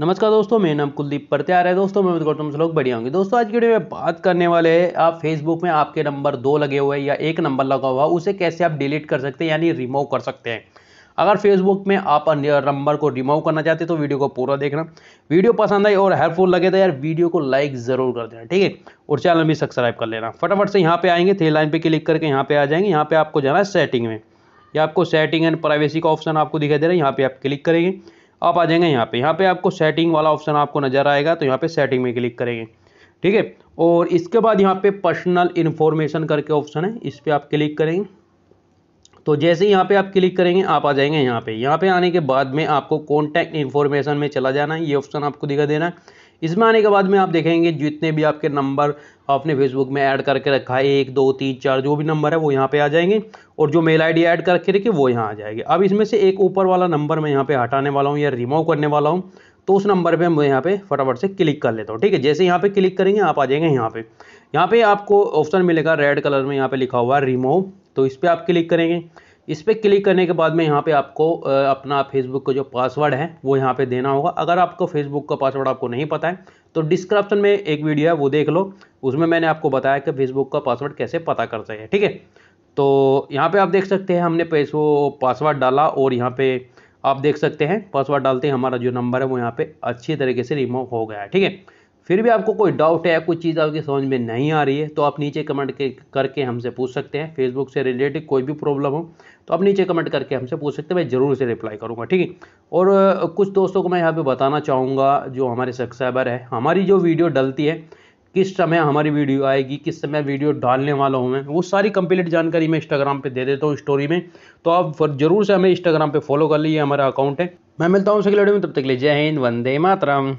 नमस्कार दोस्तों मेरा नाम कुलदीप प्रत्यार है दोस्तों मैं गौतम से लोग बढ़िया होंगे दोस्तों आज की वीडियो में बात करने वाले हैं आप फेसबुक में आपके नंबर दो लगे हुए या एक नंबर लगा हुआ उसे कैसे आप डिलीट कर सकते हैं यानी रिमूव कर सकते हैं अगर फेसबुक में आप नंबर को रिमूव करना चाहते तो वीडियो को पूरा देखना वीडियो पसंद आई और हेल्पफुल लगे तो यार वीडियो को लाइक ज़रूर कर देना ठीक है और चैनल भी सब्सक्राइब कर लेना फटाफट से यहाँ पे आएंगे थे लाइन पे क्लिक करके यहाँ पे आ जाएंगे यहाँ पे आपको जाना है सेटिंग में या आपको सेटिंग एंड प्राइवेसी का ऑप्शन आपको दिखाई दे रहा है यहाँ पे आप क्लिक करेंगे आप आ जाएंगे यहाँ पे यहाँ पे आपको सेटिंग वाला ऑप्शन आपको नज़र आएगा तो यहाँ पे सेटिंग में क्लिक करेंगे ठीक है और इसके बाद यहाँ पे पर्सनल इन्फॉर्मेशन करके ऑप्शन है इस पर आप क्लिक करेंगे तो जैसे ही यहाँ पे आप क्लिक करेंगे आप आ जाएंगे यहाँ पे यहाँ पे आने के बाद में आपको कॉन्टैक्ट इन्फॉर्मेशन में चला जाना है ये ऑप्शन आपको दिखा देना है इसमें आने के बाद में आप देखेंगे जितने भी आपके नंबर आपने फेसबुक में ऐड करके रखा है एक दो तीन चार जो भी नंबर है वो यहाँ पे आ जाएंगे और जो मेल आईडी ऐड करके रखी वो यहाँ आ जाएगी अब इसमें से एक ऊपर वाला नंबर मैं यहाँ पे हटाने वाला हूँ या रिमूव करने वाला हूँ तो उस नंबर पर मैं यहाँ पे फटाफट से क्लिक कर लेता हूँ ठीक है जैसे यहाँ पे क्लिक करेंगे आप आ जाएंगे यहाँ पे यहाँ पे आपको ऑप्शन मिलेगा रेड कलर में यहाँ पे लिखा हुआ है रिमूव तो इस पर आप क्लिक करेंगे इस पर क्लिक करने के बाद में यहाँ पे आपको अपना फेसबुक का जो पासवर्ड है वो यहाँ पे देना होगा अगर आपको फेसबुक का पासवर्ड आपको नहीं पता है तो डिस्क्रिप्शन में एक वीडियो है वो देख लो उसमें मैंने आपको बताया कि फेसबुक का पासवर्ड कैसे पता कर सकें ठीक है तो यहाँ पे आप देख सकते हैं हमने पैसो पासवर्ड डाला और यहाँ पे आप देख सकते हैं पासवर्ड डालते हैं हमारा जो नंबर है वो यहाँ पे अच्छी तरीके से रिमूव हो गया है ठीक है फिर भी आपको कोई डाउट है कोई चीज़ आपकी समझ में नहीं आ रही है तो आप नीचे कमेंट के करके हमसे पूछ सकते हैं फेसबुक से रिलेटेड कोई भी प्रॉब्लम हो तो आप नीचे कमेंट करके हमसे पूछ सकते हैं मैं ज़रूर से रिप्लाई करूँगा ठीक है और कुछ दोस्तों को मैं यहाँ पर बताना चाहूँगा जो हमारे सब्सक्राइबर है हमारी जो वीडियो डलती है किस समय हमारी वीडियो आएगी किस समय वीडियो डालने वाला हूँ मैं वो सारी कंप्लीट जानकारी मैं इंस्टाग्राम पे दे देता हूँ स्टोरी में तो आप जरूर से हमें इंस्टाग्राम पे फॉलो कर लीजिए हमारा अकाउंट है मैं मिलता हूँ उसके वीडियो में तब तक ले जय हिंद वंदे मातरम